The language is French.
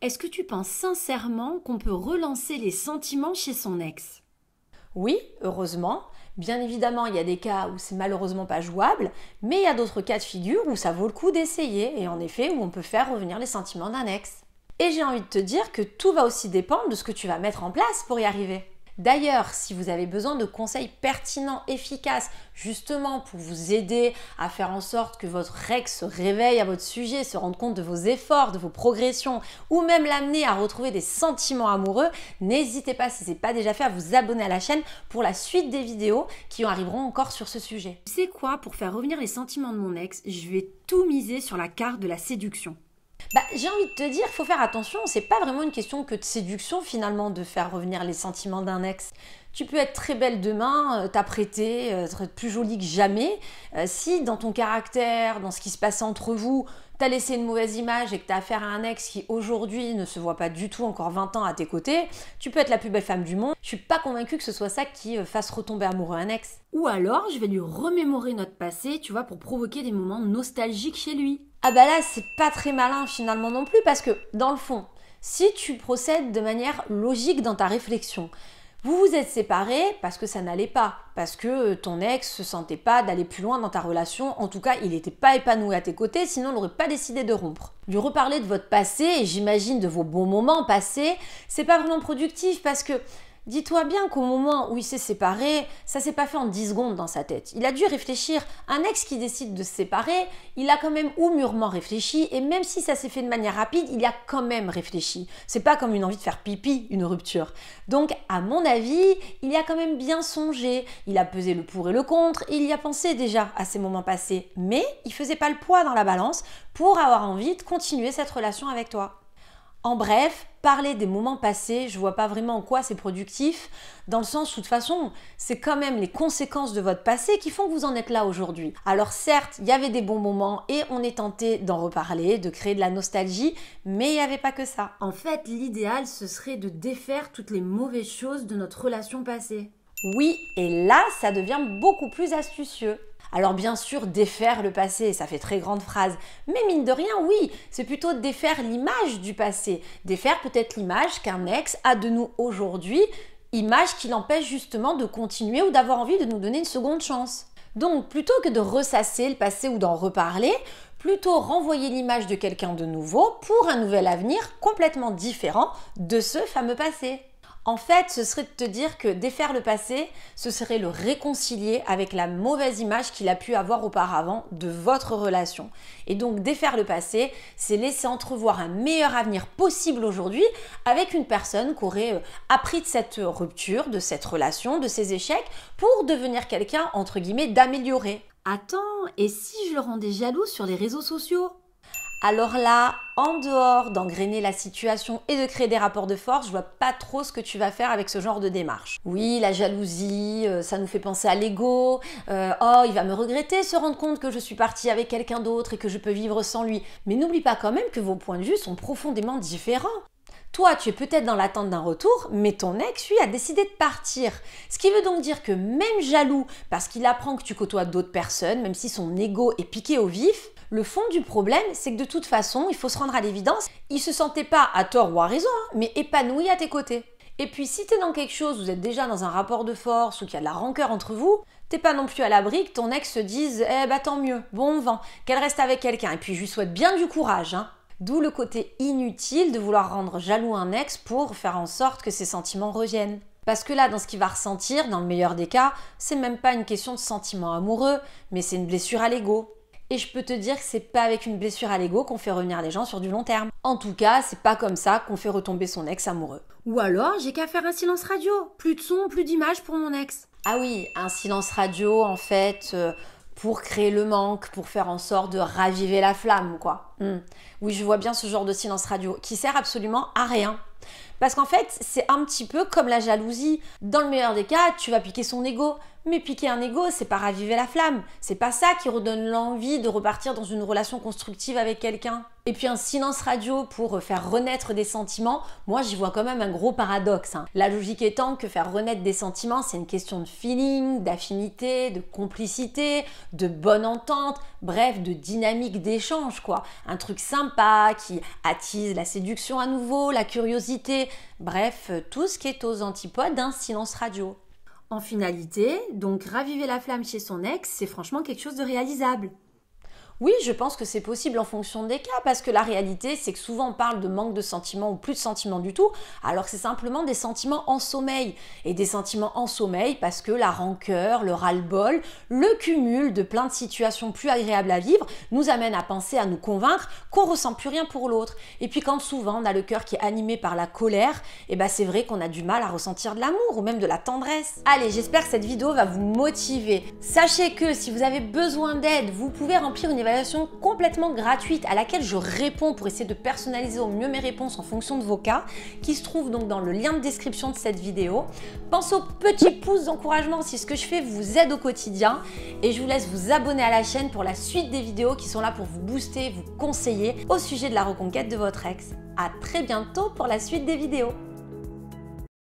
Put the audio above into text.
Est-ce que tu penses sincèrement qu'on peut relancer les sentiments chez son ex Oui, heureusement. Bien évidemment, il y a des cas où c'est malheureusement pas jouable, mais il y a d'autres cas de figure où ça vaut le coup d'essayer et en effet où on peut faire revenir les sentiments d'un ex. Et j'ai envie de te dire que tout va aussi dépendre de ce que tu vas mettre en place pour y arriver. D'ailleurs, si vous avez besoin de conseils pertinents, efficaces, justement pour vous aider à faire en sorte que votre ex se réveille à votre sujet, se rende compte de vos efforts, de vos progressions, ou même l'amener à retrouver des sentiments amoureux, n'hésitez pas, si ce n'est pas déjà fait, à vous abonner à la chaîne pour la suite des vidéos qui en arriveront encore sur ce sujet. Tu sais quoi, pour faire revenir les sentiments de mon ex, je vais tout miser sur la carte de la séduction. Bah, j'ai envie de te dire, faut faire attention, c'est pas vraiment une question que de séduction finalement de faire revenir les sentiments d'un ex. Tu peux être très belle demain, euh, t'apprêter, euh, être plus jolie que jamais. Euh, si dans ton caractère, dans ce qui se passe entre vous, t'as laissé une mauvaise image et que t'as affaire à un ex qui aujourd'hui ne se voit pas du tout encore 20 ans à tes côtés, tu peux être la plus belle femme du monde. Je suis pas convaincue que ce soit ça qui fasse retomber amoureux un ex. Ou alors, je vais lui remémorer notre passé, tu vois, pour provoquer des moments nostalgiques chez lui ah bah là c'est pas très malin finalement non plus parce que dans le fond, si tu procèdes de manière logique dans ta réflexion, vous vous êtes séparés parce que ça n'allait pas, parce que euh, ton ex se sentait pas d'aller plus loin dans ta relation, en tout cas il n'était pas épanoui à tes côtés, sinon il n'aurait pas décidé de rompre. Lui reparler de votre passé et j'imagine de vos bons moments passés, c'est pas vraiment productif parce que Dis-toi bien qu'au moment où il s'est séparé, ça s'est pas fait en 10 secondes dans sa tête. Il a dû réfléchir. Un ex qui décide de se séparer, il a quand même ou mûrement réfléchi, et même si ça s'est fait de manière rapide, il a quand même réfléchi. C'est pas comme une envie de faire pipi, une rupture. Donc, à mon avis, il y a quand même bien songé. Il a pesé le pour et le contre, il y a pensé déjà à ces moments passés. Mais il faisait pas le poids dans la balance pour avoir envie de continuer cette relation avec toi. En bref, parler des moments passés, je vois pas vraiment en quoi c'est productif, dans le sens où de toute façon, c'est quand même les conséquences de votre passé qui font que vous en êtes là aujourd'hui. Alors certes, il y avait des bons moments et on est tenté d'en reparler, de créer de la nostalgie, mais il n'y avait pas que ça. En fait, l'idéal, ce serait de défaire toutes les mauvaises choses de notre relation passée. Oui, et là, ça devient beaucoup plus astucieux. Alors bien sûr, défaire le passé, ça fait très grande phrase, mais mine de rien, oui, c'est plutôt défaire l'image du passé, défaire peut-être l'image qu'un ex a de nous aujourd'hui, image qui l'empêche justement de continuer ou d'avoir envie de nous donner une seconde chance. Donc plutôt que de ressasser le passé ou d'en reparler, plutôt renvoyer l'image de quelqu'un de nouveau pour un nouvel avenir complètement différent de ce fameux passé. En fait, ce serait de te dire que défaire le passé, ce serait le réconcilier avec la mauvaise image qu'il a pu avoir auparavant de votre relation. Et donc défaire le passé, c'est laisser entrevoir un meilleur avenir possible aujourd'hui avec une personne qui aurait euh, appris de cette rupture, de cette relation, de ces échecs, pour devenir quelqu'un, entre guillemets, d'amélioré. Attends, et si je le rendais jaloux sur les réseaux sociaux alors là, en dehors d'engrainer la situation et de créer des rapports de force, je vois pas trop ce que tu vas faire avec ce genre de démarche. Oui, la jalousie, euh, ça nous fait penser à l'ego. Euh, oh, il va me regretter, se rendre compte que je suis partie avec quelqu'un d'autre et que je peux vivre sans lui. Mais n'oublie pas quand même que vos points de vue sont profondément différents. Toi, tu es peut-être dans l'attente d'un retour, mais ton ex, lui, a décidé de partir. Ce qui veut donc dire que même jaloux, parce qu'il apprend que tu côtoies d'autres personnes, même si son ego est piqué au vif, le fond du problème, c'est que de toute façon, il faut se rendre à l'évidence, il se sentait pas à tort ou à raison, hein, mais épanoui à tes côtés. Et puis si es dans quelque chose, vous êtes déjà dans un rapport de force ou qu'il y a de la rancœur entre vous, t'es pas non plus à l'abri que ton ex se dise Eh bah tant mieux, bon vent, qu'elle reste avec quelqu'un. Et puis je lui souhaite bien du courage, hein. D'où le côté inutile de vouloir rendre jaloux un ex pour faire en sorte que ses sentiments reviennent. Parce que là, dans ce qu'il va ressentir, dans le meilleur des cas, c'est même pas une question de sentiment amoureux, mais c'est une blessure à l'ego. Et je peux te dire que c'est pas avec une blessure à l'ego qu'on fait revenir les gens sur du long terme. En tout cas, c'est pas comme ça qu'on fait retomber son ex amoureux. Ou alors, j'ai qu'à faire un silence radio. Plus de son, plus d'image pour mon ex. Ah oui, un silence radio, en fait, euh, pour créer le manque, pour faire en sorte de raviver la flamme, quoi. Mm. Oui, je vois bien ce genre de silence radio qui sert absolument à rien. Parce qu'en fait, c'est un petit peu comme la jalousie. Dans le meilleur des cas, tu vas piquer son ego. Mais piquer un ego, c'est pas raviver la flamme. C'est pas ça qui redonne l'envie de repartir dans une relation constructive avec quelqu'un. Et puis un silence radio pour euh, faire renaître des sentiments, moi j'y vois quand même un gros paradoxe. Hein. La logique étant que faire renaître des sentiments, c'est une question de feeling, d'affinité, de complicité, de bonne entente, bref, de dynamique d'échange quoi. Un truc sympa qui attise la séduction à nouveau, la curiosité, bref, tout ce qui est aux antipodes d'un silence radio. En finalité, donc raviver la flamme chez son ex, c'est franchement quelque chose de réalisable. Oui, je pense que c'est possible en fonction des cas, parce que la réalité, c'est que souvent on parle de manque de sentiments ou plus de sentiments du tout, alors que c'est simplement des sentiments en sommeil. Et des sentiments en sommeil parce que la rancœur, le ras-le-bol, le cumul de plein de situations plus agréables à vivre nous amène à penser, à nous convaincre qu'on ressent plus rien pour l'autre. Et puis quand souvent on a le cœur qui est animé par la colère, et eh ben c'est vrai qu'on a du mal à ressentir de l'amour ou même de la tendresse. Allez, j'espère que cette vidéo va vous motiver. Sachez que si vous avez besoin d'aide, vous pouvez remplir une évaluation complètement gratuite à laquelle je réponds pour essayer de personnaliser au mieux mes réponses en fonction de vos cas, qui se trouve donc dans le lien de description de cette vidéo. pense au petit pouce d'encouragement si ce que je fais vous aide au quotidien et je vous laisse vous abonner à la chaîne pour la suite des vidéos qui sont là pour vous booster, vous conseiller au sujet de la reconquête de votre ex. À très bientôt pour la suite des vidéos.